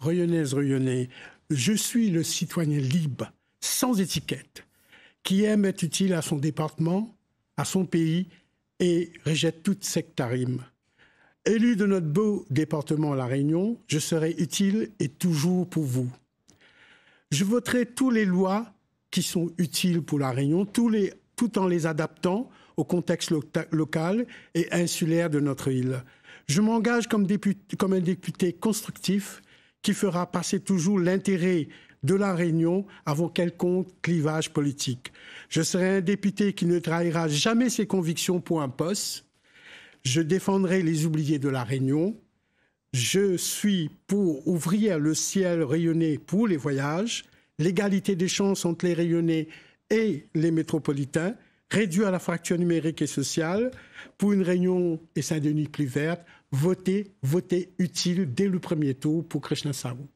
Rayonnaise, Royonnais, je suis le citoyen libre, sans étiquette, qui aime être utile à son département, à son pays et rejette toute sectarisme. Élu de notre beau département La Réunion, je serai utile et toujours pour vous. Je voterai toutes les lois qui sont utiles pour La Réunion, tout en les adaptant au contexte local et insulaire de notre île. Je m'engage comme un député constructif qui fera passer toujours l'intérêt de la Réunion avant quelconque clivage politique. Je serai un député qui ne trahira jamais ses convictions pour un poste. Je défendrai les oubliés de la Réunion. Je suis pour ouvrir le ciel rayonné pour les voyages, l'égalité des chances entre les rayonnés et les métropolitains à la fracture numérique et sociale pour une réunion et Saint-Denis plus verte, votez, votez utile dès le premier tour pour Krishna Sarou.